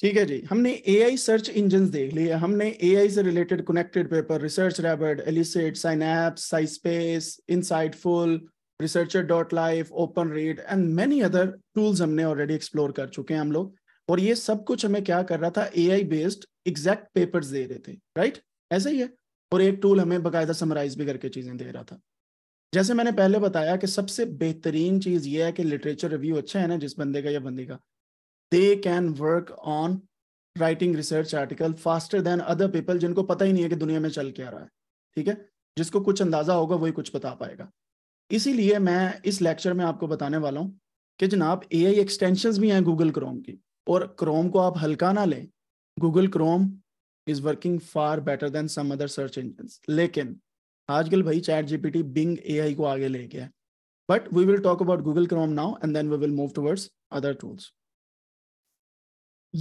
ठीक है जी हमने एआई सर्च इंजन देख लिए हमने एआई से related connected paper research rabbit Elicit synapse SciSpace insightful researcher dot life open read and many other tools हमने ऑलरेडी एक्सप्लोर कर चुके हैं हम लोग और ये सब कुछ हमें क्या कर रहा था एआई बेस्ड एग्जैक्ट पेपर्स दे रहे थे राइट ऐसा ही है और एक टूल हमें बाकायदा समराइज भी करके चीज़ें दे रहा था जैसे मैंने पहले बताया कि सबसे बेहतरीन चीज़ ये है कि लिटरेचर रिव्यू अच्छा है ना जिस बंदे का या बंदी का they can work on writing research article faster than other people जिनको पता ही नहीं है कि दुनिया में चल क्या रहा है ठीक है जिसको कुछ अंदाजा होगा वही कुछ बता पाएगा इसीलिए मैं इस लेक्चर में आपको बताने वाला हूँ कि जनाब ए आई एक्सटेंशन भी हैं गूगल क्रोम की और क्रोम को आप हल्का ना लें Google Chrome is working far better than some other search engine लेकिन आजकल भाई चैट जीपीटी बिंग एआई को आगे ले गया but we will talk about Google Chrome now and then we will move towards other tools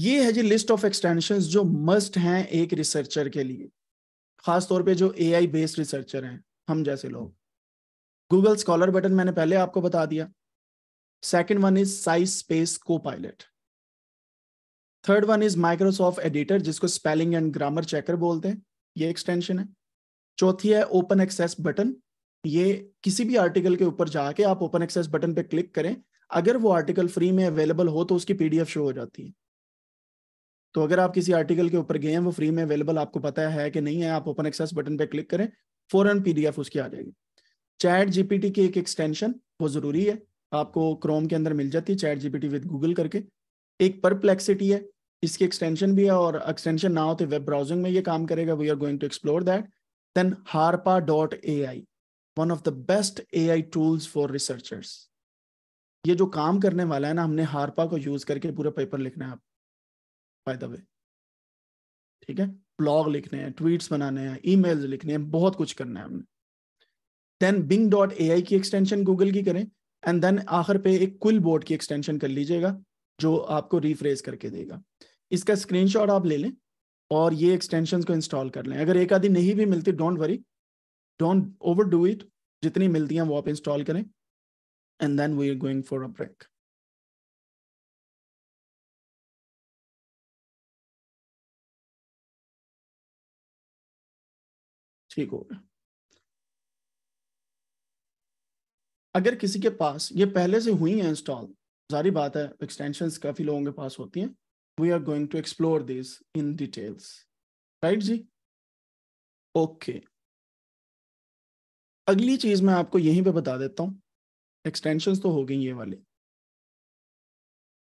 ये है जी लिस्ट ऑफ एक्सटेंशन जो मस्ट हैं एक रिसर्चर के लिए खासतौर पे जो ए आई बेस्ड रिसर्चर हैं हम जैसे लोग गूगल स्कॉलर बटन मैंने पहले आपको बता दिया second one is SciSpace copilot third one is Microsoft Editor जिसको स्पेलिंग एंड ग्रामर चेकर बोलते हैं ये एक्सटेंशन है चौथी है ओपन एक्सेस बटन ये किसी भी आर्टिकल के ऊपर जाके आप ओपन एक्सेस बटन पे क्लिक करें अगर वो आर्टिकल फ्री में अवेलेबल हो तो उसकी पीडीएफ शो हो जाती है तो अगर आप किसी आर्टिकल के ऊपर गए हैं वो फ्री में अवेलेबल आपको पता है कि नहीं है आप ओपन एक्सेस बटन पे क्लिक करें फौरन पीडीएफ उसकी आ जाएगी चैट जीपीटी की एक एक्सटेंशन वो जरूरी है आपको क्रोम के अंदर मिल जाती है चैट जीपीटी विद गूगल करके एक परप्लेक्सिटी है इसकी एक्सटेंशन भी है और एक्सटेंशन ना होते वेब ब्राउजिंग में ये काम करेगा we are going to explore that then Harpa dot A I one of the best A I tools for researchers ये जो काम करने वाला है ना हमने हारपा को यूज करके पूरा पेपर लिखना है आप बाय द वे ठीक है ब्लॉग लिखने हैं ट्वीट्स बनाने हैं ईमेल्स लिखने हैं बहुत कुछ करना है हमने देन बिंग डॉट ए की एक्सटेंशन गूगल की करें एंड देन आखिर पे एक क्विल बोर्ड की एक्सटेंशन कर लीजिएगा जो आपको रिफ्रेस करके देगा इसका स्क्रीनशॉट आप ले लें और ये एक्सटेंशन को इंस्टॉल कर लें अगर एक आधी नहीं भी मिलती don't worry don't overdo it जितनी मिलती हैं वो आप इंस्टॉल करें and then we are going for a break ठीक हो गया अगर किसी के पास ये पहले से हुई है इंस्टॉल सारी बात है एक्सटेंशन काफी लोगों के पास होती हैं we are going to explore this in details right जी ओके okay. अगली चीज मैं आपको यहीं पे बता देता हूँ एक्सटेंशंस तो हो गई ये वाले